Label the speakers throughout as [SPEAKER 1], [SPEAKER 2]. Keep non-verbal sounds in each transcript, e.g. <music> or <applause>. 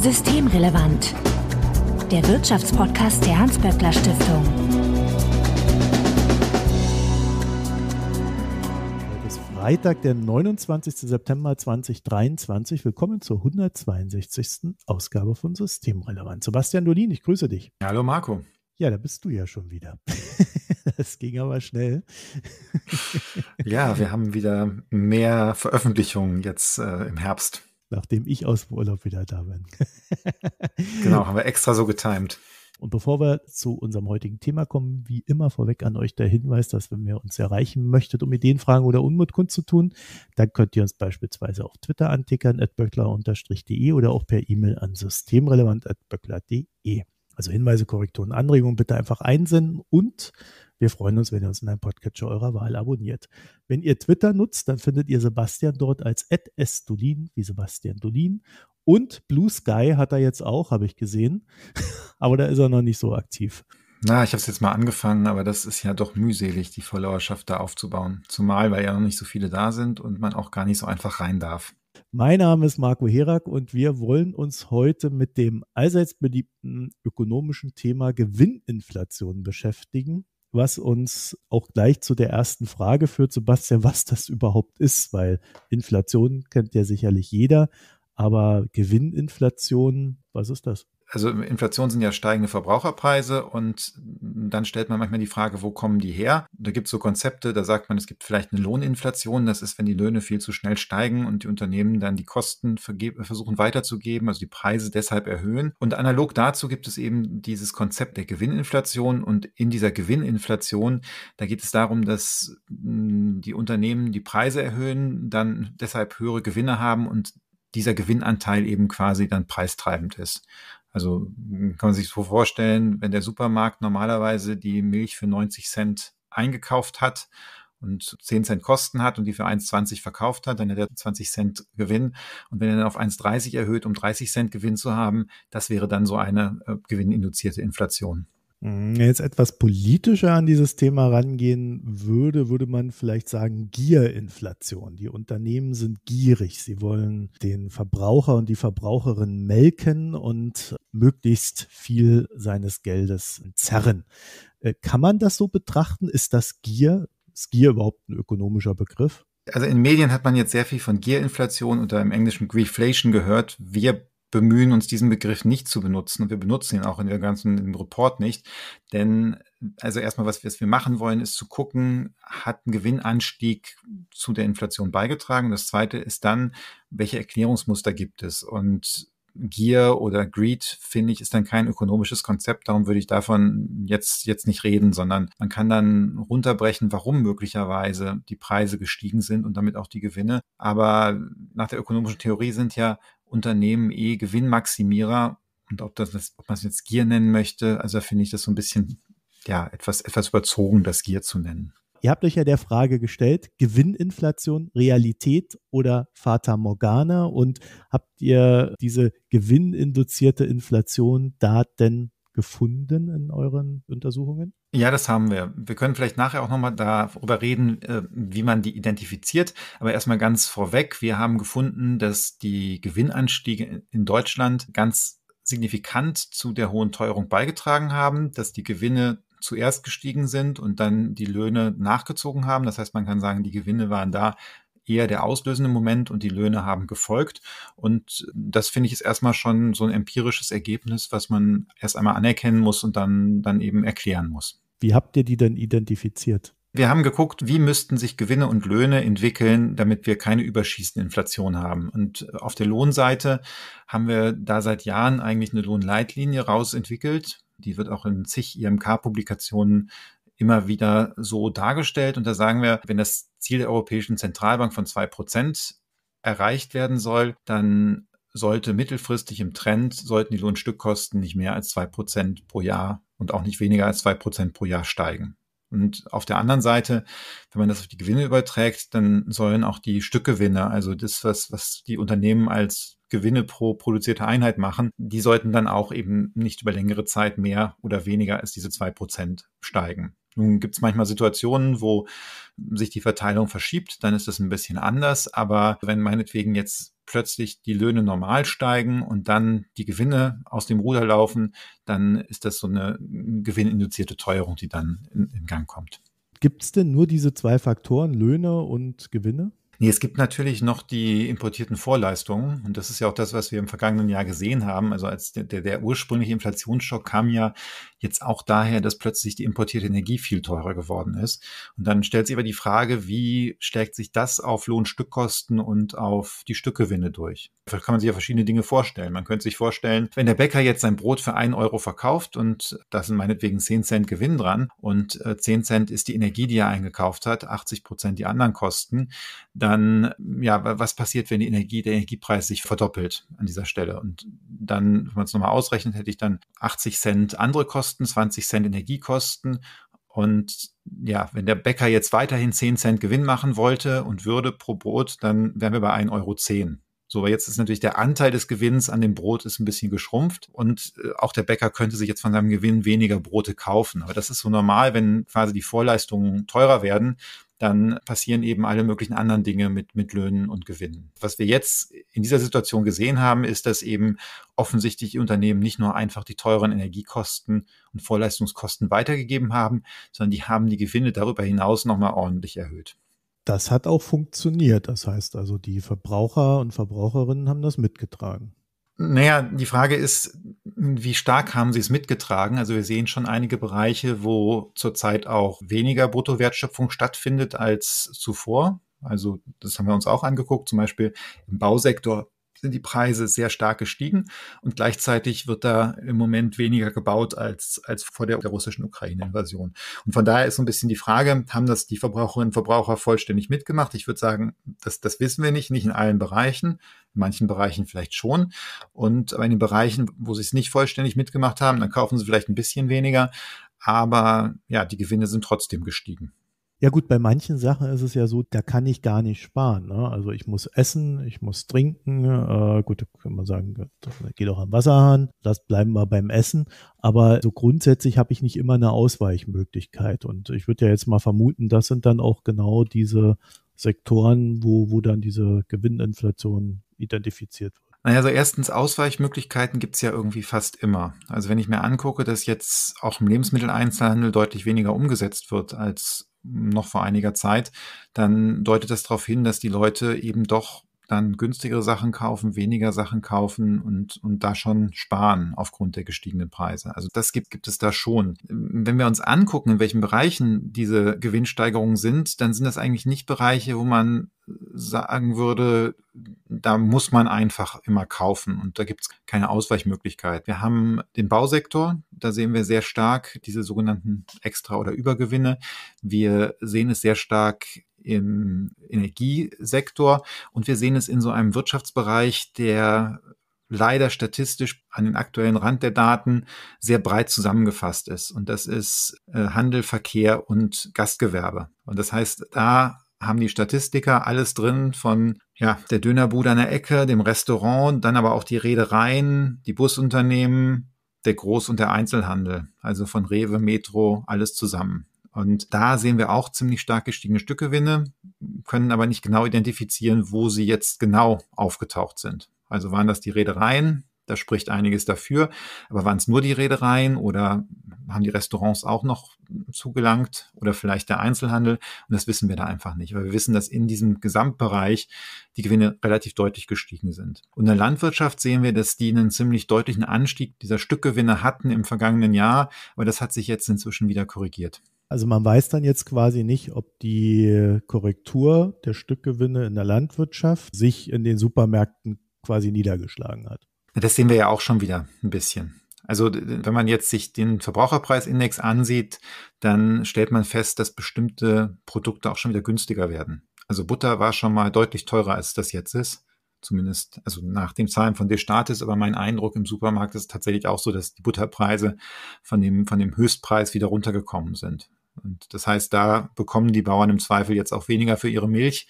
[SPEAKER 1] Systemrelevant. Der Wirtschaftspodcast der Hans-Böckler Stiftung.
[SPEAKER 2] Heute ist Freitag, der 29. September 2023. Willkommen zur 162. Ausgabe von Systemrelevant. Sebastian Dolin, ich grüße dich. Hallo Marco. Ja, da bist du ja schon wieder. <laughs> das ging aber
[SPEAKER 1] schnell. ja, wir haben wieder mehr Veröffentlichungen jetzt äh, im Herbst nachdem ich aus dem Urlaub wieder da bin. <laughs> genau, haben wir extra so getimed.
[SPEAKER 2] Und bevor wir zu unserem heutigen Thema kommen, wie immer vorweg an euch der Hinweis, dass wenn ihr uns erreichen möchtet, um Ideen, Fragen oder Unmut kundzutun, dann könnt ihr uns beispielsweise auf Twitter antickern, atböckler-de oder auch per E-Mail an systemrelevant.böckler.de. Also Hinweise, Korrekturen, Anregungen bitte einfach einsenden und wir freuen uns, wenn ihr uns in einem Podcatcher eurer Wahl abonniert. Wenn ihr Twitter nutzt, dann findet ihr Sebastian dort als @sdulin wie Sebastian Dulin und Blue Sky hat er jetzt auch, habe ich gesehen,
[SPEAKER 1] <laughs> aber da ist er noch nicht so aktiv. Na, ich habe es jetzt mal angefangen, aber das ist ja doch mühselig, die Followerschaft da aufzubauen. Zumal, weil ja noch nicht so viele da sind und man auch gar nicht so einfach rein darf.
[SPEAKER 2] Mein Name ist Marco Herak und wir wollen uns heute mit dem allseits beliebten ökonomischen Thema Gewinninflation beschäftigen was uns auch gleich zu der ersten Frage führt, Sebastian, was das überhaupt ist, weil Inflation kennt ja sicherlich jeder, aber Gewinninflation, was ist das?
[SPEAKER 1] also Inflation sind ja steigende Verbraucherpreise und dann stellt man manchmal die Frage, wo kommen die her? Da gibt es so Konzepte, da sagt man, es gibt vielleicht eine Lohninflation, das ist, wenn die Löhne viel zu schnell steigen und die Unternehmen dann die Kosten versuchen weiterzugeben, also die Preise deshalb erhöhen. Und analog dazu gibt es eben dieses Konzept der Gewinninflation und in dieser Gewinninflation, da geht es darum, dass hm, die Unternehmen die Preise erhöhen, dann deshalb höhere Gewinne haben und dieser Gewinnanteil eben quasi dann preistreibend ist. Also kann man sich so vorstellen, wenn der Supermarkt normalerweise die Milch für 90 Cent eingekauft hat und 10 Cent Kosten hat und die für 1,20 verkauft hat, dann hat er 20 Cent Gewinn. Und wenn er dann auf 1,30 erhöht, um 30 Cent Gewinn zu haben, das wäre dann so eine äh, gewinninduzierte Inflation.
[SPEAKER 2] Mm, jetzt etwas politischer an dieses Thema rangehen würde, würde man vielleicht sagen Gierinflation. Die Unternehmen sind gierig. Sie wollen den Verbraucher und die Verbraucherin melken und möglichst viel seines Geldes zerren. Äh, kann man das so betrachten? Ist das Gier? Ist Gier überhaupt ein ökonomischer Begriff?
[SPEAKER 1] Also in Medien hat man jetzt sehr viel von Gierinflation oder im Englischen Greeflation gehört. Wir bemühen, uns diesen Begriff nicht zu benutzen. Und wir benutzen ihn auch in der ganzen im Report nicht. Denn, also erstmal, was wir, was wir machen wollen, ist zu gucken, hat ein Gewinnanstieg zu der Inflation beigetragen? Das zweite ist dann, welche Erklärungsmuster gibt es? Und Gier oder Greed, finde ich, ist dann kein ökonomisches Konzept. Darum würde ich davon jetzt, jetzt nicht reden, sondern man kann dann runterbrechen, warum möglicherweise die Preise gestiegen sind und damit auch die Gewinne. Aber nach der ökonomischen Theorie sind ja Unternehmen eh Gewinnmaximierer. Und ob, das, ob man es jetzt Gier nennen möchte, also finde ich das so ein bisschen, ja, etwas, etwas überzogen, das Gier zu nennen.
[SPEAKER 2] Ihr habt euch ja der Frage gestellt, Gewinninflation, Realität oder Fata Morgana und habt ihr diese gewinninduzierte Inflation da denn gefunden in euren Untersuchungen?
[SPEAKER 1] Ja, das haben wir. Wir können vielleicht nachher auch nochmal darüber reden, äh, wie man die identifiziert. Aber erstmal ganz vorweg, wir haben gefunden, dass die Gewinnanstiege in Deutschland ganz signifikant zu der hohen Teuerung beigetragen haben, dass die Gewinne zuerst gestiegen sind und dann die Löhne nachgezogen haben. Das heißt, man kann sagen, die Gewinne waren da eher der auslösende Moment und die Löhne haben gefolgt. Und das finde ich ist erstmal schon so ein empirisches Ergebnis, was man erst einmal anerkennen muss und dann, dann eben erklären muss. Wie habt ihr die denn identifiziert? Wir haben geguckt, wie müssten sich Gewinne und Löhne entwickeln, damit wir keine überschießende Inflation haben. Und auf der Lohnseite haben wir da seit Jahren eigentlich eine Lohnleitlinie rausentwickelt, die wird auch in zig IMK-Publikationen immer wieder so dargestellt. Und da sagen wir, wenn das Ziel der Europäischen Zentralbank von zwei Prozent erreicht werden soll, dann sollte mittelfristig im Trend, sollten die Lohnstückkosten nicht mehr als zwei Prozent pro Jahr und auch nicht weniger als zwei Prozent pro Jahr steigen. Und auf der anderen Seite, wenn man das auf die Gewinne überträgt, dann sollen auch die Stückgewinne, also das, was, was die Unternehmen als Gewinne pro produzierte Einheit machen, die sollten dann auch eben nicht über längere Zeit mehr oder weniger als diese zwei Prozent steigen. Nun gibt es manchmal Situationen, wo sich die Verteilung verschiebt, dann ist das ein bisschen anders. Aber wenn meinetwegen jetzt plötzlich die Löhne normal steigen und dann die Gewinne aus dem Ruder laufen, dann ist das so eine gewinninduzierte Teuerung, die dann in, in Gang
[SPEAKER 2] kommt. Gibt es denn nur diese zwei Faktoren, Löhne und Gewinne?
[SPEAKER 1] Nee, es gibt natürlich noch die importierten Vorleistungen. Und das ist ja auch das, was wir im vergangenen Jahr gesehen haben. Also als der, der, ursprüngliche Inflationsschock kam ja jetzt auch daher, dass plötzlich die importierte Energie viel teurer geworden ist. Und dann stellt sich aber die Frage, wie stärkt sich das auf Lohnstückkosten und auf die Stückgewinne durch? Da kann man sich ja verschiedene Dinge vorstellen. Man könnte sich vorstellen, wenn der Bäcker jetzt sein Brot für einen Euro verkauft und da sind meinetwegen 10 Cent Gewinn dran und 10 äh, Cent ist die Energie, die er eingekauft hat, 80 Prozent die anderen Kosten, dann dann, ja, was passiert, wenn die Energie, der Energiepreis sich verdoppelt an dieser Stelle? Und dann, wenn man es nochmal ausrechnet, hätte ich dann 80 Cent andere Kosten, 20 Cent Energiekosten. Und ja, wenn der Bäcker jetzt weiterhin 10 Cent Gewinn machen wollte und würde pro Brot, dann wären wir bei 1,10 Euro. So, aber jetzt ist natürlich der Anteil des Gewinns an dem Brot ist ein bisschen geschrumpft und äh, auch der Bäcker könnte sich jetzt von seinem Gewinn weniger Brote kaufen. Aber das ist so normal, wenn quasi die Vorleistungen teurer werden, dann passieren eben alle möglichen anderen Dinge mit, mit Löhnen und Gewinnen. Was wir jetzt in dieser Situation gesehen haben, ist, dass eben offensichtlich die Unternehmen nicht nur einfach die teuren Energiekosten und Vorleistungskosten weitergegeben haben, sondern die haben die Gewinne darüber hinaus nochmal ordentlich erhöht.
[SPEAKER 2] Das hat auch funktioniert. Das heißt also, die Verbraucher und
[SPEAKER 1] Verbraucherinnen haben das mitgetragen. Naja, die Frage ist, wie stark haben Sie es mitgetragen? Also wir sehen schon einige Bereiche, wo zurzeit auch weniger Bruttowertschöpfung stattfindet als zuvor. Also das haben wir uns auch angeguckt, zum Beispiel im Bausektor sind die Preise sehr stark gestiegen und gleichzeitig wird da im Moment weniger gebaut als, als vor der, der russischen Ukraine-Invasion. Und von daher ist so ein bisschen die Frage, haben das die Verbraucherinnen und Verbraucher vollständig mitgemacht? Ich würde sagen, das, das wissen wir nicht, nicht in allen Bereichen, in manchen Bereichen vielleicht schon. Und in den Bereichen, wo sie es nicht vollständig mitgemacht haben, dann kaufen sie vielleicht ein bisschen weniger. Aber ja, die Gewinne sind trotzdem gestiegen.
[SPEAKER 2] Ja gut, bei manchen Sachen ist es ja so, da kann ich gar nicht sparen. Ne? Also ich muss essen, ich muss trinken. Äh, gut, kann man sagen, geht auch am Wasserhahn. Das bleiben wir beim Essen. Aber so grundsätzlich habe ich nicht immer eine Ausweichmöglichkeit. Und ich würde ja jetzt mal vermuten, das sind dann auch genau diese Sektoren, wo, wo dann diese Gewinninflation
[SPEAKER 1] identifiziert wird. Naja, also erstens, Ausweichmöglichkeiten gibt es ja irgendwie fast immer. Also wenn ich mir angucke, dass jetzt auch im Lebensmitteleinzelhandel deutlich weniger umgesetzt wird als noch vor einiger Zeit, dann deutet das darauf hin, dass die Leute eben doch dann günstigere Sachen kaufen, weniger Sachen kaufen und, und da schon sparen aufgrund der gestiegenen Preise. Also das gibt, gibt es da schon. Wenn wir uns angucken, in welchen Bereichen diese Gewinnsteigerungen sind, dann sind das eigentlich nicht Bereiche, wo man sagen würde, da muss man einfach immer kaufen und da gibt es keine Ausweichmöglichkeit. Wir haben den Bausektor, da sehen wir sehr stark diese sogenannten Extra- oder Übergewinne. Wir sehen es sehr stark im Energiesektor und wir sehen es in so einem Wirtschaftsbereich, der leider statistisch an den aktuellen Rand der Daten sehr breit zusammengefasst ist. Und das ist äh, Handel, Verkehr und Gastgewerbe. Und das heißt, da haben die Statistiker alles drin von ja, der Dönerbude an der Ecke, dem Restaurant, dann aber auch die Reedereien, die Busunternehmen, der Groß- und der Einzelhandel, also von Rewe, Metro, alles zusammen. Und da sehen wir auch ziemlich stark gestiegene Stückgewinne, können aber nicht genau identifizieren, wo sie jetzt genau aufgetaucht sind. Also waren das die Reedereien? Da spricht einiges dafür. Aber waren es nur die Reedereien oder haben die Restaurants auch noch zugelangt oder vielleicht der Einzelhandel. Und das wissen wir da einfach nicht. Weil wir wissen, dass in diesem Gesamtbereich die Gewinne relativ deutlich gestiegen sind. Und in der Landwirtschaft sehen wir, dass die einen ziemlich deutlichen Anstieg dieser Stückgewinne hatten im vergangenen Jahr. Aber das hat sich jetzt inzwischen wieder korrigiert.
[SPEAKER 2] Also man weiß dann jetzt quasi nicht, ob die Korrektur der Stückgewinne in der Landwirtschaft sich in den Supermärkten
[SPEAKER 1] quasi niedergeschlagen hat. Das sehen wir ja auch schon wieder ein bisschen. Also wenn man jetzt sich den Verbraucherpreisindex ansieht, dann stellt man fest, dass bestimmte Produkte auch schon wieder günstiger werden. Also Butter war schon mal deutlich teurer, als das jetzt ist. Zumindest, also nach den Zahlen von Destatis, aber mein Eindruck im Supermarkt ist tatsächlich auch so, dass die Butterpreise von dem, von dem Höchstpreis wieder runtergekommen sind. Und das heißt, da bekommen die Bauern im Zweifel jetzt auch weniger für ihre Milch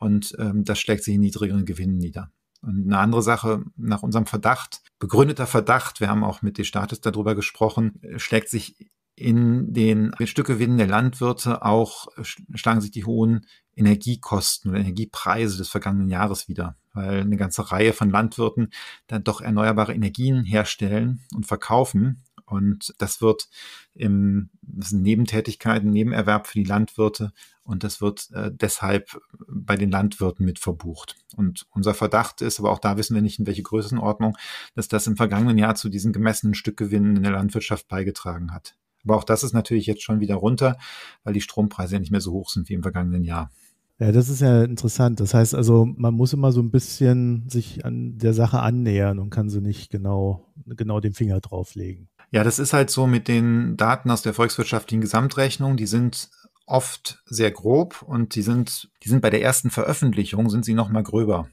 [SPEAKER 1] und ähm, das schlägt sich in niedrigeren Gewinnen nieder. Und eine andere Sache, nach unserem Verdacht, begründeter Verdacht, wir haben auch mit den Staates darüber gesprochen, schlägt sich in den Stückgewinnen der Landwirte auch schlagen sich die hohen Energiekosten oder Energiepreise des vergangenen Jahres wieder, weil eine ganze Reihe von Landwirten dann doch erneuerbare Energien herstellen und verkaufen und das wird im, das sind Nebentätigkeiten, Nebenerwerb für die Landwirte. Und das wird äh, deshalb bei den Landwirten mit verbucht. Und unser Verdacht ist, aber auch da wissen wir nicht, in welche Größenordnung, dass das im vergangenen Jahr zu diesen gemessenen Stückgewinnen in der Landwirtschaft beigetragen hat. Aber auch das ist natürlich jetzt schon wieder runter, weil die Strompreise ja nicht mehr so hoch sind wie im vergangenen Jahr.
[SPEAKER 2] Ja, das ist ja interessant. Das heißt also, man muss immer so ein bisschen sich an der Sache annähern und kann sie nicht genau, genau den Finger drauflegen.
[SPEAKER 1] Ja, das ist halt so mit den Daten aus der volkswirtschaftlichen Gesamtrechnung. Die sind oft sehr grob und die sind, die sind bei der ersten Veröffentlichung sind sie noch mal gröber.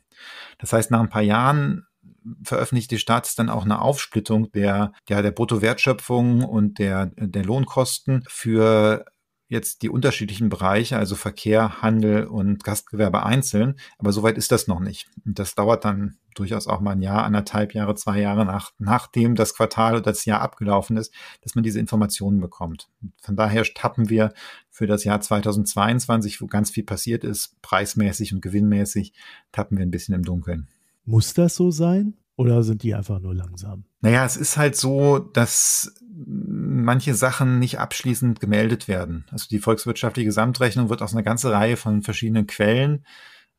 [SPEAKER 1] Das heißt, nach ein paar Jahren veröffentlicht die Staats dann auch eine Aufsplittung der, ja, der Bruttowertschöpfung und der, der Lohnkosten für jetzt die unterschiedlichen Bereiche, also Verkehr, Handel und Gastgewerbe einzeln. Aber soweit ist das noch nicht. Das dauert dann durchaus auch mal ein Jahr, anderthalb Jahre, zwei Jahre nach, nachdem das Quartal oder das Jahr abgelaufen ist, dass man diese Informationen bekommt. Von daher tappen wir für das Jahr 2022, wo ganz viel passiert ist, preismäßig und gewinnmäßig, tappen wir ein bisschen im Dunkeln.
[SPEAKER 2] Muss das so sein?
[SPEAKER 1] Oder sind die einfach nur langsam? Naja, es ist halt so, dass manche Sachen nicht abschließend gemeldet werden. Also die volkswirtschaftliche Gesamtrechnung wird aus einer ganzen Reihe von verschiedenen Quellen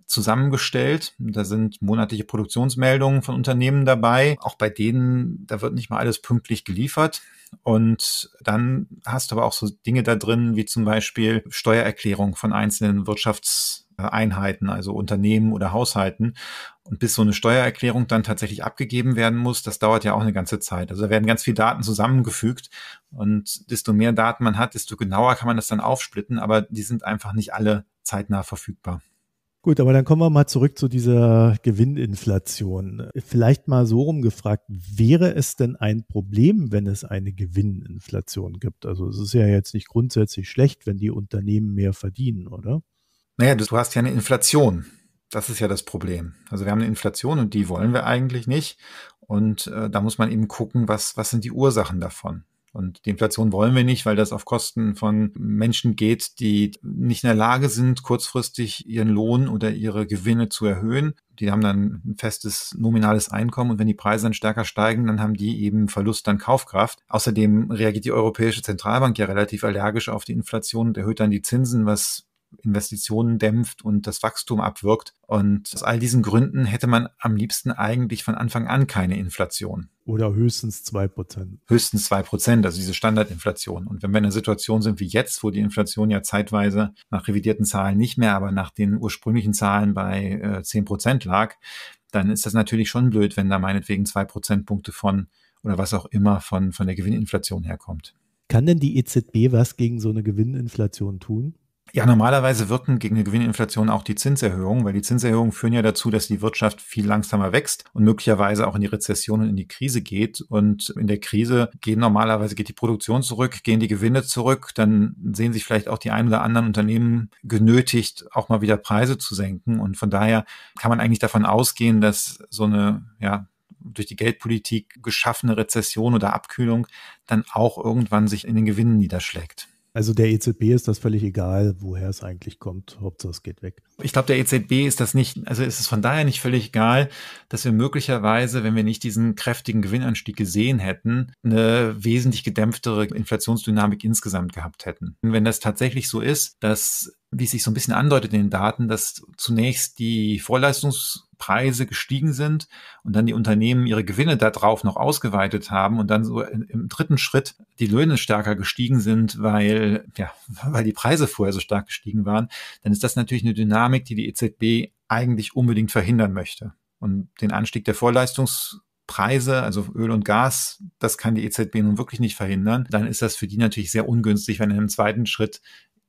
[SPEAKER 1] zusammengestellt. Da sind monatliche Produktionsmeldungen von Unternehmen dabei. Auch bei denen, da wird nicht mal alles pünktlich geliefert. Und dann hast du aber auch so Dinge da drin, wie zum Beispiel Steuererklärung von einzelnen Wirtschaftseinheiten, also Unternehmen oder Haushalten. Und bis so eine Steuererklärung dann tatsächlich abgegeben werden muss, das dauert ja auch eine ganze Zeit. Also da werden ganz viele Daten zusammengefügt. Und desto mehr Daten man hat, desto genauer kann man das dann aufsplitten. Aber die sind einfach nicht alle zeitnah verfügbar.
[SPEAKER 2] Gut, aber dann kommen wir mal zurück zu dieser Gewinninflation. Vielleicht mal so rumgefragt, wäre es denn ein Problem, wenn es eine Gewinninflation gibt? Also es ist ja jetzt nicht grundsätzlich schlecht, wenn die Unternehmen mehr verdienen,
[SPEAKER 1] oder? Naja, du hast ja eine Inflation. Das ist ja das Problem. Also wir haben eine Inflation und die wollen wir eigentlich nicht. Und äh, da muss man eben gucken, was, was sind die Ursachen davon. Und die Inflation wollen wir nicht, weil das auf Kosten von Menschen geht, die nicht in der Lage sind, kurzfristig ihren Lohn oder ihre Gewinne zu erhöhen. Die haben dann ein festes nominales Einkommen und wenn die Preise dann stärker steigen, dann haben die eben Verlust an Kaufkraft. Außerdem reagiert die Europäische Zentralbank ja relativ allergisch auf die Inflation und erhöht dann die Zinsen, was Investitionen dämpft und das Wachstum abwirkt. Und aus all diesen Gründen hätte man am liebsten eigentlich von Anfang an keine Inflation.
[SPEAKER 2] Oder höchstens zwei Prozent.
[SPEAKER 1] Höchstens zwei Prozent, also diese Standardinflation. Und wenn wir in einer Situation sind wie jetzt, wo die Inflation ja zeitweise nach revidierten Zahlen nicht mehr, aber nach den ursprünglichen Zahlen bei äh, zehn Prozent lag, dann ist das natürlich schon blöd, wenn da meinetwegen zwei Prozentpunkte von oder was auch immer von, von der Gewinninflation herkommt.
[SPEAKER 2] Kann denn die EZB was gegen so eine Gewinninflation tun?
[SPEAKER 1] Ja, normalerweise wirken gegen eine Gewinninflation auch die Zinserhöhungen, weil die Zinserhöhungen führen ja dazu, dass die Wirtschaft viel langsamer wächst und möglicherweise auch in die Rezession und in die Krise geht. Und in der Krise gehen normalerweise geht die Produktion zurück, gehen die Gewinne zurück, dann sehen sich vielleicht auch die ein oder anderen Unternehmen genötigt, auch mal wieder Preise zu senken. Und von daher kann man eigentlich davon ausgehen, dass so eine, ja, durch die Geldpolitik geschaffene Rezession oder Abkühlung dann auch irgendwann sich in den Gewinnen niederschlägt.
[SPEAKER 2] Also der EZB ist das völlig egal, woher es
[SPEAKER 1] eigentlich kommt. Hauptsache es geht weg. Ich glaube, der EZB ist das nicht, also ist es von daher nicht völlig egal, dass wir möglicherweise, wenn wir nicht diesen kräftigen Gewinnanstieg gesehen hätten, eine wesentlich gedämpftere Inflationsdynamik insgesamt gehabt hätten. Und wenn das tatsächlich so ist, dass wie es sich so ein bisschen andeutet in den Daten, dass zunächst die Vorleistungspreise gestiegen sind und dann die Unternehmen ihre Gewinne darauf noch ausgeweitet haben und dann so im dritten Schritt die Löhne stärker gestiegen sind, weil, ja, weil die Preise vorher so stark gestiegen waren, dann ist das natürlich eine Dynamik, die die EZB eigentlich unbedingt verhindern möchte. Und den Anstieg der Vorleistungspreise, also Öl und Gas, das kann die EZB nun wirklich nicht verhindern, dann ist das für die natürlich sehr ungünstig, wenn in einem zweiten Schritt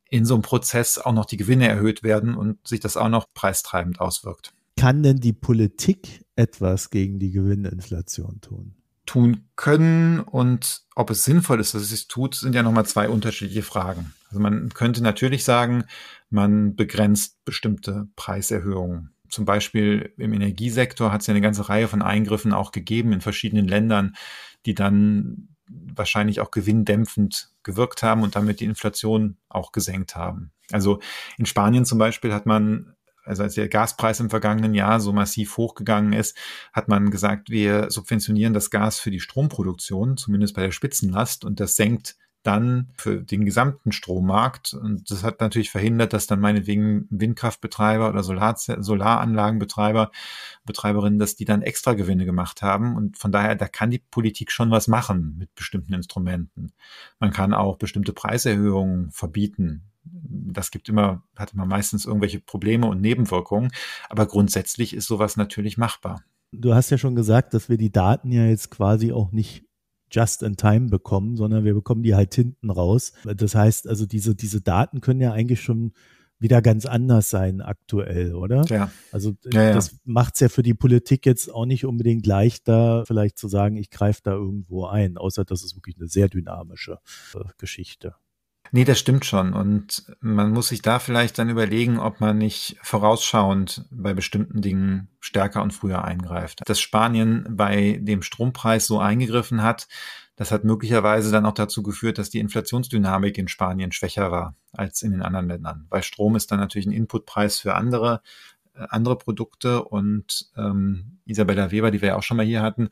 [SPEAKER 1] in so einem Prozess auch noch die Gewinne erhöht werden und sich das auch noch preistreibend auswirkt.
[SPEAKER 2] Kann denn die Politik etwas gegen die Gewinninflation tun?
[SPEAKER 1] Tun können und ob es sinnvoll ist, dass es sich tut, sind ja nochmal zwei unterschiedliche Fragen. Also man könnte natürlich sagen, man begrenzt bestimmte Preiserhöhungen. Zum Beispiel im Energiesektor hat es ja eine ganze Reihe von Eingriffen auch gegeben in verschiedenen Ländern, die dann wahrscheinlich auch gewinndämpfend gewirkt haben und damit die Inflation auch gesenkt haben. Also in Spanien zum Beispiel hat man, also als der Gaspreis im vergangenen Jahr so massiv hochgegangen ist, hat man gesagt, wir subventionieren das Gas für die Stromproduktion, zumindest bei der Spitzenlast, und das senkt dann für den gesamten Strommarkt. Und das hat natürlich verhindert, dass dann meinetwegen Windkraftbetreiber oder Solar Solaranlagenbetreiber, Betreiberinnen, dass die dann extra Gewinne gemacht haben. Und von daher, da kann die Politik schon was machen mit bestimmten Instrumenten. Man kann auch bestimmte Preiserhöhungen verbieten. Das gibt immer, hat immer meistens irgendwelche Probleme und Nebenwirkungen. Aber grundsätzlich ist sowas natürlich machbar.
[SPEAKER 2] Du hast ja schon gesagt, dass wir die Daten ja jetzt quasi auch nicht just in time bekommen, sondern wir bekommen die halt hinten raus. Das heißt, also diese, diese Daten können ja eigentlich schon wieder ganz anders sein aktuell, oder? Ja. Also ja, das macht es ja für die Politik jetzt auch nicht unbedingt leichter, vielleicht zu sagen, ich greife da irgendwo ein, außer dass es wirklich eine sehr dynamische äh, Geschichte.
[SPEAKER 1] Nee, das stimmt schon. Und man muss sich da vielleicht dann überlegen, ob man nicht vorausschauend bei bestimmten Dingen stärker und früher eingreift. Dass Spanien bei dem Strompreis so eingegriffen hat, das hat möglicherweise dann auch dazu geführt, dass die Inflationsdynamik in Spanien schwächer war als in den anderen Ländern. Weil Strom ist dann natürlich ein Inputpreis für andere äh, andere Produkte und ähm, Isabella Weber, die wir ja auch schon mal hier hatten,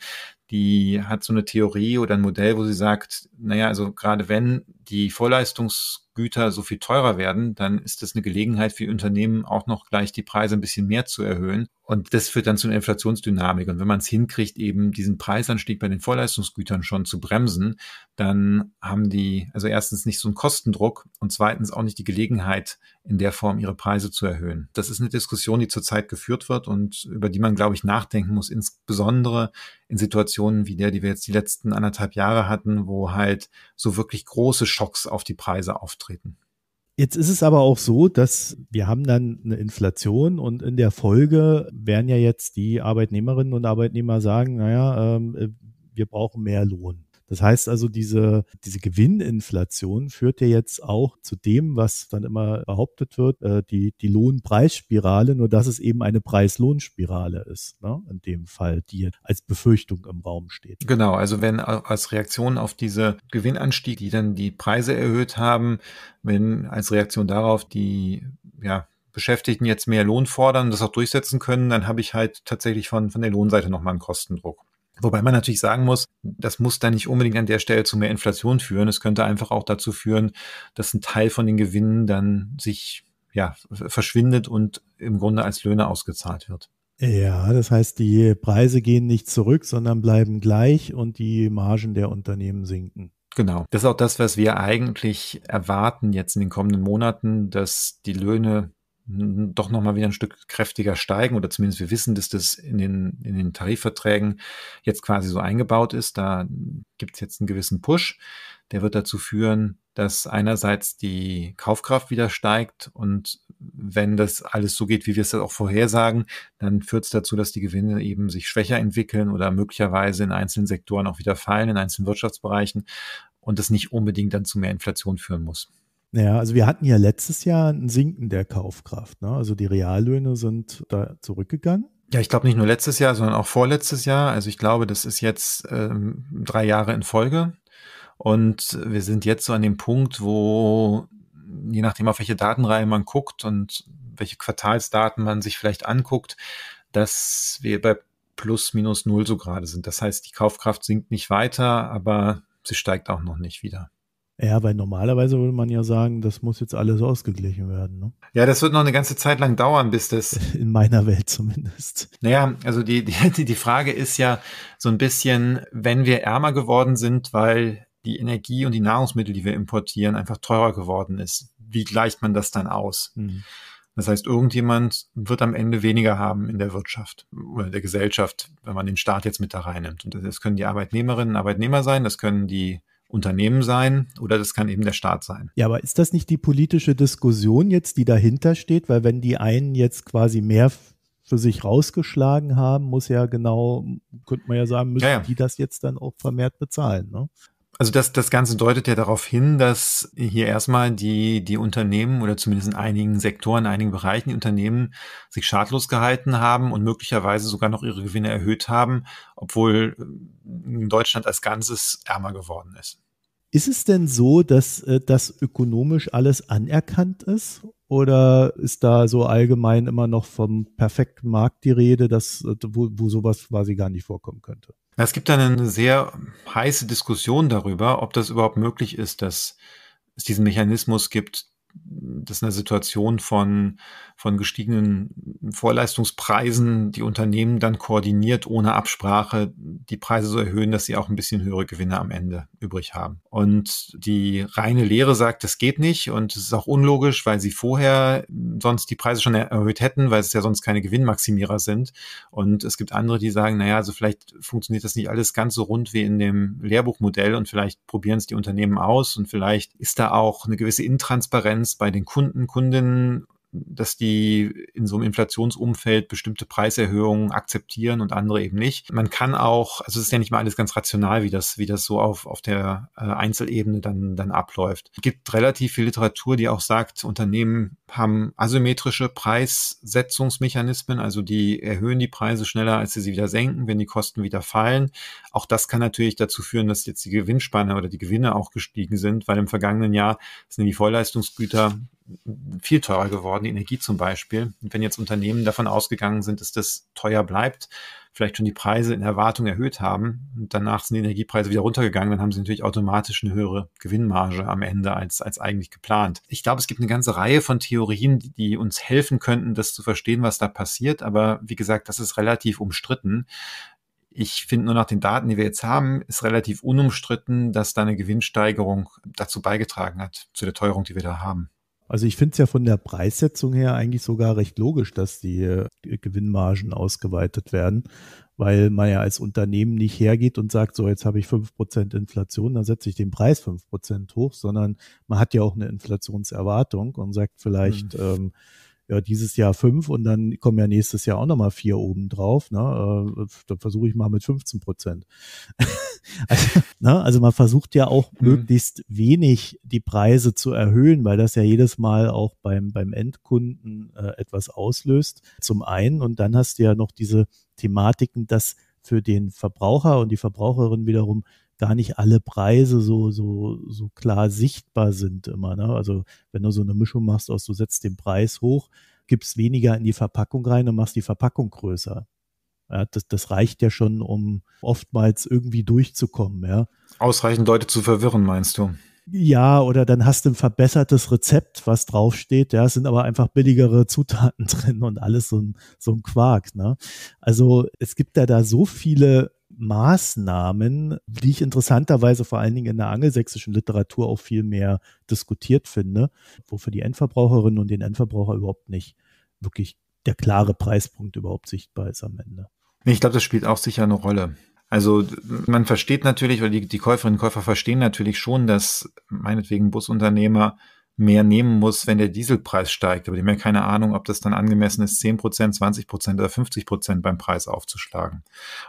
[SPEAKER 1] die hat so eine Theorie oder ein Modell, wo sie sagt, naja, also gerade wenn die Vorleistungsgüter so viel teurer werden, dann ist das eine Gelegenheit für Unternehmen auch noch gleich die Preise ein bisschen mehr zu erhöhen. Und das führt dann zu einer Inflationsdynamik. Und wenn man es hinkriegt, eben diesen Preisanstieg bei den Vorleistungsgütern schon zu bremsen, dann haben die also erstens nicht so einen Kostendruck und zweitens auch nicht die Gelegenheit, in der Form ihre Preise zu erhöhen. Das ist eine Diskussion, die zurzeit geführt wird und über die man, glaube ich, nachdenken muss, insbesondere in Situationen wie der, die wir jetzt die letzten anderthalb Jahre hatten, wo halt so wirklich große Schocks auf die Preise auftreten.
[SPEAKER 2] Jetzt ist es aber auch so, dass wir haben dann eine Inflation und in der Folge werden ja jetzt die Arbeitnehmerinnen und Arbeitnehmer sagen, naja, ähm, äh, wir brauchen mehr Lohn. Das heißt also, diese, diese Gewinninflation führt ja jetzt auch zu dem, was dann immer behauptet wird, äh, die, die Lohnpreisspirale, nur dass es eben eine Preis-Lohn-Spirale ist, ne? in dem Fall, die als Befürchtung im Raum steht.
[SPEAKER 1] Genau, also wenn äh, als Reaktion auf diese Gewinnanstieg, die dann die Preise erhöht haben, wenn als Reaktion darauf die ja, Beschäftigten jetzt mehr Lohn fordern und das auch durchsetzen können, dann habe ich halt tatsächlich von, von der Lohnseite nochmal einen Kostendruck. Wobei man natürlich sagen muss, das muss dann nicht unbedingt an der Stelle zu mehr Inflation führen. Es könnte einfach auch dazu führen, dass ein Teil von den Gewinnen dann sich ja, verschwindet und im Grunde als Löhne ausgezahlt wird.
[SPEAKER 2] Ja, das heißt, die Preise gehen nicht zurück, sondern bleiben gleich und die Margen der Unternehmen sinken.
[SPEAKER 1] Genau. Das ist auch das, was wir eigentlich erwarten jetzt in den kommenden Monaten, dass die Löhne doch nochmal wieder ein Stück kräftiger steigen oder zumindest wir wissen, dass das in den, in den Tarifverträgen jetzt quasi so eingebaut ist. Da gibt es jetzt einen gewissen Push. Der wird dazu führen, dass einerseits die Kaufkraft wieder steigt und wenn das alles so geht, wie wir es auch vorhersagen, dann führt es dazu, dass die Gewinne eben sich schwächer entwickeln oder möglicherweise in einzelnen Sektoren auch wieder fallen, in einzelnen Wirtschaftsbereichen und das nicht unbedingt dann zu mehr Inflation führen muss.
[SPEAKER 2] Naja, also wir hatten ja letztes Jahr ein Sinken der Kaufkraft. Ne? Also die Reallöhne sind da zurückgegangen.
[SPEAKER 1] Ja, ich glaube nicht nur letztes Jahr, sondern auch vorletztes Jahr. Also ich glaube, das ist jetzt ähm, drei Jahre in Folge. Und wir sind jetzt so an dem Punkt, wo je nachdem, auf welche Datenreihe man guckt und welche Quartalsdaten man sich vielleicht anguckt, dass wir bei plus minus null so gerade sind. Das heißt, die Kaufkraft sinkt nicht weiter, aber sie steigt auch noch nicht wieder.
[SPEAKER 2] Ja, weil normalerweise würde man ja sagen, das muss jetzt alles ausgeglichen werden. Ne?
[SPEAKER 1] Ja, das wird noch eine ganze Zeit lang dauern, bis das. <laughs>
[SPEAKER 2] In meiner Welt zumindest.
[SPEAKER 1] Naja, also die, die, die Frage ist ja so ein bisschen, wenn wir ärmer geworden sind, weil die Energie und die Nahrungsmittel, die wir importieren, einfach teurer geworden ist. Wie gleicht man das dann aus? Mhm. Das heißt, irgendjemand wird am Ende weniger haben in der Wirtschaft oder der Gesellschaft, wenn man den Staat jetzt mit da reinnimmt. Und das können die Arbeitnehmerinnen und Arbeitnehmer sein, das können die Unternehmen sein oder das kann eben der Staat sein.
[SPEAKER 2] Ja, aber ist das nicht die politische Diskussion jetzt, die dahinter steht? Weil wenn die einen jetzt quasi mehr für sich rausgeschlagen haben, muss ja genau, könnte man ja sagen, müssen ja, ja. die das jetzt dann auch vermehrt bezahlen. Ne?
[SPEAKER 1] Also das, das Ganze deutet ja darauf hin, dass hier erstmal die, die Unternehmen oder zumindest in einigen Sektoren, in einigen Bereichen die Unternehmen sich schadlos gehalten haben und möglicherweise sogar noch ihre Gewinne erhöht haben, obwohl äh, Deutschland als Ganzes ärmer geworden ist.
[SPEAKER 2] Ist es denn so, dass äh, das ökonomisch alles anerkannt ist? Oder ist da so allgemein immer noch vom perfekten Markt die Rede, dass, äh, wo, wo sowas quasi gar nicht vorkommen könnte?
[SPEAKER 1] Es gibt dann eine sehr heiße Diskussion darüber, ob das überhaupt möglich ist, dass es diesen Mechanismus gibt, das ist eine Situation von, von gestiegenen Vorleistungspreisen die Unternehmen dann koordiniert ohne Absprache die Preise so erhöhen, dass sie auch ein bisschen höhere Gewinne am Ende übrig haben. Und die reine Lehre sagt, das geht nicht und es ist auch unlogisch, weil sie vorher sonst die Preise schon erhöht hätten, weil es ja sonst keine Gewinnmaximierer sind. Und es gibt andere, die sagen, naja, also vielleicht funktioniert das nicht alles ganz so rund wie in dem Lehrbuchmodell und vielleicht probieren es die Unternehmen aus und vielleicht ist da auch eine gewisse Intransparenz Resonanz bei den Kunden, Kundinnen dass die in so einem Inflationsumfeld bestimmte Preiserhöhungen akzeptieren und andere eben nicht. Man kann auch, also es ist ja nicht mal alles ganz rational, wie das, wie das so auf, auf der äh, Einzelebene dann, dann abläuft. Es gibt relativ viel Literatur, die auch sagt, Unternehmen haben asymmetrische Preissetzungsmechanismen, also die erhöhen die Preise schneller, als sie sie wieder senken, wenn die Kosten wieder fallen. Auch das kann natürlich dazu führen, dass jetzt die Gewinnspanne oder die Gewinne auch gestiegen sind, weil im vergangenen Jahr sind die Vollleistungsgüter viel teurer geworden, die Energie zum Beispiel. Und wenn jetzt Unternehmen davon ausgegangen sind, dass das teuer bleibt, vielleicht schon die Preise in Erwartung erhöht haben und danach sind die Energiepreise wieder runtergegangen, dann haben sie natürlich automatisch eine höhere Gewinnmarge am Ende als, als eigentlich geplant. Ich glaube, es gibt eine ganze Reihe von Theorien, die, die uns helfen könnten, das zu verstehen, was da passiert. Aber wie gesagt, das ist relativ umstritten. Ich finde nur nach den Daten, die wir jetzt haben, ist relativ unumstritten, dass da eine Gewinnsteigerung dazu beigetragen hat, zu der Teuerung, die wir da haben.
[SPEAKER 2] Also ich finde es ja von der Preissetzung her eigentlich sogar recht logisch, dass die äh, Gewinnmargen ausgeweitet werden, weil man ja als Unternehmen nicht hergeht und sagt, so jetzt habe ich fünf Prozent Inflation, dann setze ich den Preis fünf Prozent hoch, sondern man hat ja auch eine Inflationserwartung und sagt vielleicht, hm. ähm, ja, dieses Jahr fünf und dann kommen ja nächstes Jahr auch nochmal vier oben drauf. Ne? Äh, dann versuche ich mal mit 15 Prozent. <laughs> also, ne? also man versucht ja auch mhm. möglichst wenig die Preise zu erhöhen, weil das ja jedes Mal auch beim, beim Endkunden äh, etwas auslöst. Zum einen und dann hast du ja noch diese Thematiken, dass für den Verbraucher und die Verbraucherin wiederum gar nicht alle Preise so, so, so klar sichtbar sind immer. Ne? Also wenn du so eine Mischung machst aus, du setzt den Preis hoch, gibst weniger in die Verpackung rein und machst die Verpackung größer. Ja, das, das reicht ja schon, um oftmals irgendwie durchzukommen. Ja?
[SPEAKER 1] Ausreichend Leute zu verwirren, meinst du?
[SPEAKER 2] Ja, oder dann hast du ein verbessertes Rezept, was draufsteht. Ja, es sind aber einfach billigere <laughs> Zutaten drin und alles so ein, so ein Quark. Ne? Also es gibt ja da so viele Maßnahmen, die ich interessanterweise vor allen Dingen in der angelsächsischen Literatur auch viel mehr diskutiert finde, wofür die Endverbraucherinnen und den Endverbraucher überhaupt nicht wirklich der klare Preispunkt überhaupt sichtbar ist am Ende.
[SPEAKER 1] Ich glaube, das spielt auch sicher eine Rolle. Also man versteht natürlich, oder die, die Käuferinnen und Käufer verstehen natürlich schon, dass meinetwegen Busunternehmer mehr nehmen muss, wenn der Dieselpreis steigt. Aber die haben ja keine Ahnung, ob das dann angemessen ist, 10 Prozent, 20 Prozent oder 50 Prozent beim Preis aufzuschlagen.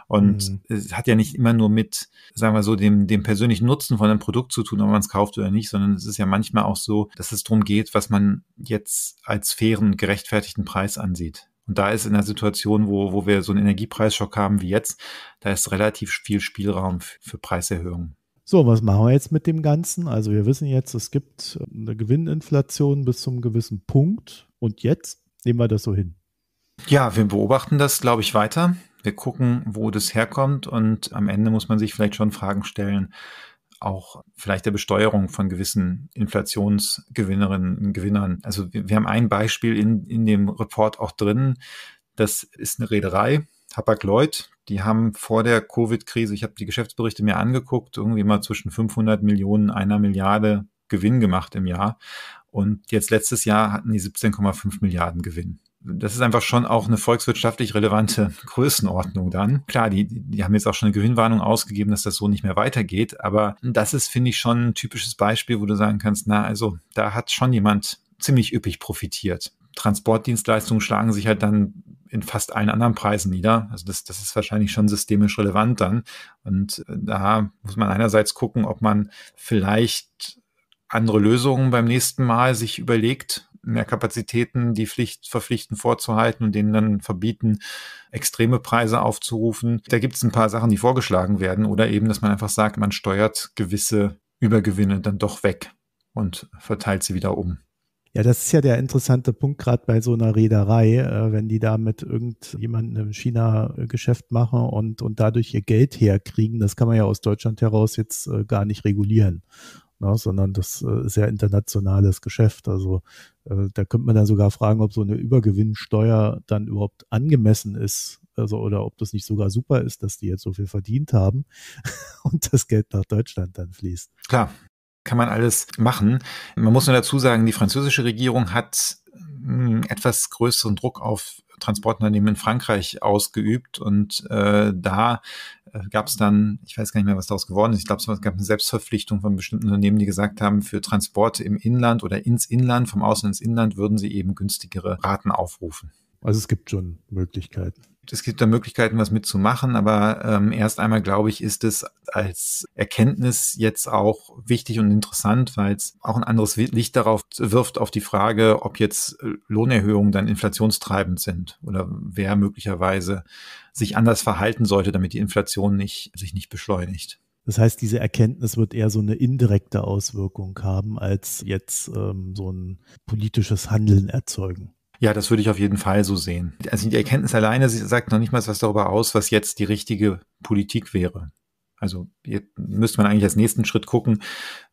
[SPEAKER 1] Und mhm. es hat ja nicht immer nur mit, sagen wir so, dem, dem persönlichen Nutzen von einem Produkt zu tun, ob man es kauft oder nicht, sondern es ist ja manchmal auch so, dass es darum geht, was man jetzt als fairen, gerechtfertigten Preis ansieht. Und da ist in der Situation, wo, wo wir so einen Energiepreisschock haben wie jetzt, da ist relativ viel Spielraum für, für Preiserhöhungen.
[SPEAKER 2] So, was machen wir jetzt mit dem Ganzen? Also wir wissen jetzt, es gibt äh, eine Gewinninflation bis zum gewissen Punkt.
[SPEAKER 1] Und jetzt nehmen wir das so hin. Ja, wir beobachten das, glaube ich, weiter. Wir gucken, wo das herkommt. Und am Ende muss man sich vielleicht schon Fragen stellen, auch vielleicht der Besteuerung von gewissen Inflationsgewinnerinnen und Gewinnern. Also wir, haben ein Beispiel in, in dem Report auch drin. Das ist eine Reederei, Tabak lloyd die haben vor der Covid-Krise, ich habe die Geschäftsberichte mir angeguckt, irgendwie mal zwischen 500 Millionen, einer Milliarde Gewinn gemacht im Jahr. Und jetzt letztes Jahr hatten die 17,5 Milliarden Gewinn. Das ist einfach schon auch eine volkswirtschaftlich relevante <laughs> Größenordnung dann. Klar, die, die haben jetzt auch schon eine Gewinnwarnung ausgegeben, dass das so nicht mehr weitergeht. Aber das ist, finde ich, schon ein typisches Beispiel, wo du sagen kannst, na, also da hat schon jemand ziemlich üppig profitiert. Transportdienstleistungen schlagen sich halt dann in fast allen anderen Preisen nieder. Also das, das ist wahrscheinlich schon systemisch relevant dann. Und äh, da muss man einerseits gucken, ob man vielleicht andere Lösungen beim nächsten Mal sich überlegt, mehr Kapazitäten, die Pflicht verpflichten vorzuhalten und denen dann verbieten, extreme Preise aufzurufen. Da gibt es ein paar Sachen, die vorgeschlagen werden oder eben, dass man einfach sagt, man steuert gewisse Übergewinne dann doch weg und verteilt sie wieder um.
[SPEAKER 2] Ja, das ist ja der interessante Punkt gerade bei so einer Reederei, äh, wenn die da mit irgendjemandem in China Geschäft machen und, und dadurch ihr Geld herkriegen. Das kann man ja aus Deutschland heraus jetzt äh, gar nicht regulieren. Ne, sondern das äh, ist ja internationales Geschäft. Also äh, da könnte man dann sogar fragen, ob so eine Übergewinnsteuer dann überhaupt angemessen ist. Also, oder ob das nicht sogar
[SPEAKER 1] super ist, dass die jetzt so viel verdient haben <laughs> und das Geld nach Deutschland dann fließt. Klar, kann man alles machen. Man muss nur dazu sagen, die französische Regierung hat hm, etwas größeren Druck auf Transportunternehmen in Frankreich ausgeübt und äh, da äh, gab es dann, ich weiß gar nicht mehr, was daraus geworden ist, ich glaube, es gab eine Selbstverpflichtung von bestimmten Unternehmen, die gesagt haben, für Transporte im Inland oder ins Inland, vom Ausland ins Inland, würden sie eben günstigere Raten aufrufen. Also es gibt schon Möglichkeiten es gibt da Möglichkeiten, was mitzumachen, aber ähm, erst einmal, glaube ich, ist es als Erkenntnis jetzt auch wichtig und interessant, weil es auch ein anderes Licht darauf wirft, auf die Frage, ob jetzt äh, Lohnerhöhungen dann inflationstreibend sind oder wer möglicherweise sich anders verhalten sollte, damit die Inflation nicht, sich nicht beschleunigt.
[SPEAKER 2] Das heißt, diese Erkenntnis wird eher so eine indirekte Auswirkung haben, als jetzt ähm, so ein politisches Handeln erzeugen.
[SPEAKER 1] Ja, das würde ich auf jeden Fall so sehen. Also die Erkenntnis alleine sagt noch nicht mal was darüber aus, was jetzt die richtige Politik wäre. Also jetzt müsste man eigentlich als nächsten Schritt gucken,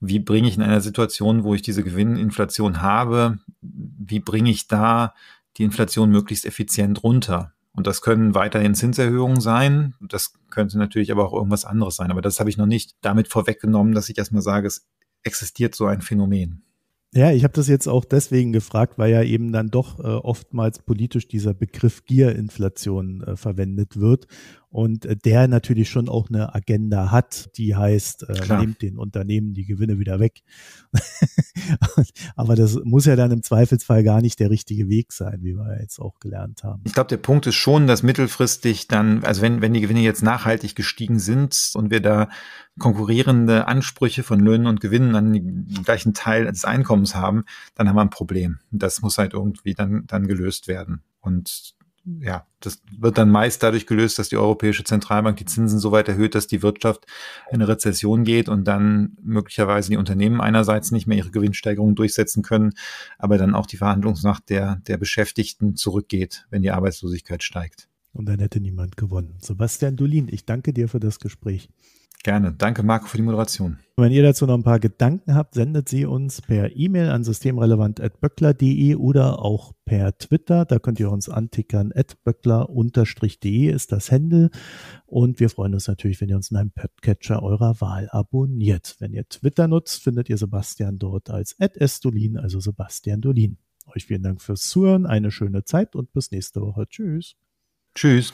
[SPEAKER 1] wie bringe ich in einer Situation, wo ich diese Gewinninflation habe, wie bringe ich da die Inflation möglichst effizient runter? Und das können weiterhin Zinserhöhungen sein. Das könnte natürlich aber auch irgendwas anderes sein. Aber das habe ich noch nicht damit vorweggenommen, dass ich erstmal sage, es existiert so ein Phänomen.
[SPEAKER 2] Ja, ich habe das jetzt auch deswegen gefragt, weil ja eben dann doch äh, oftmals politisch dieser Begriff Gierinflation äh, verwendet wird und äh, der natürlich schon auch eine Agenda hat, die heißt, äh, nehmt den Unternehmen die Gewinne wieder weg. <laughs> Aber das muss ja dann im Zweifelsfall gar nicht der richtige Weg sein, wie wir jetzt auch gelernt haben.
[SPEAKER 1] Ich glaube, der Punkt ist schon, dass mittelfristig dann, also wenn, wenn die Gewinne jetzt nachhaltig gestiegen sind und wir da konkurrierende Ansprüche von Löhnen und Gewinnen an den gleichen Teil des Einkommens haben, dann haben wir ein Problem. Das muss halt irgendwie dann, dann gelöst werden. Und ja, das wird dann meist dadurch gelöst, dass die Europäische Zentralbank die Zinsen so weit erhöht, dass die Wirtschaft in eine Rezession geht und dann möglicherweise die Unternehmen einerseits nicht mehr ihre Gewinnsteigerungen durchsetzen können, aber dann auch die Verhandlungsmacht der, der Beschäftigten zurückgeht, wenn die Arbeitslosigkeit steigt.
[SPEAKER 2] Und dann hätte niemand gewonnen. Sebastian Dolin, ich danke dir für das Gespräch.
[SPEAKER 1] Gerne. Danke, Marco, für die Moderation.
[SPEAKER 2] Wenn ihr dazu noch ein paar Gedanken habt, sendet sie uns per E-Mail an systemrelevant.böckler.de oder auch per Twitter. Da könnt ihr uns antickern. böckler-de ist das Händel. Und wir freuen uns natürlich, wenn ihr uns in einem Podcatcher eurer Wahl abonniert. Wenn ihr Twitter nutzt, findet ihr Sebastian dort als @estolin, also Sebastian Dolin. Euch vielen Dank fürs Zuhören, eine schöne Zeit und bis nächste Woche. Tschüss. Tschüss.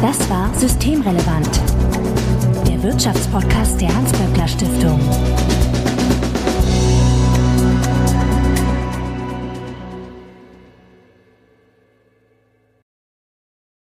[SPEAKER 1] Das war Systemrelevant, der Wirtschaftspodcast der Hans-Böckler Stiftung.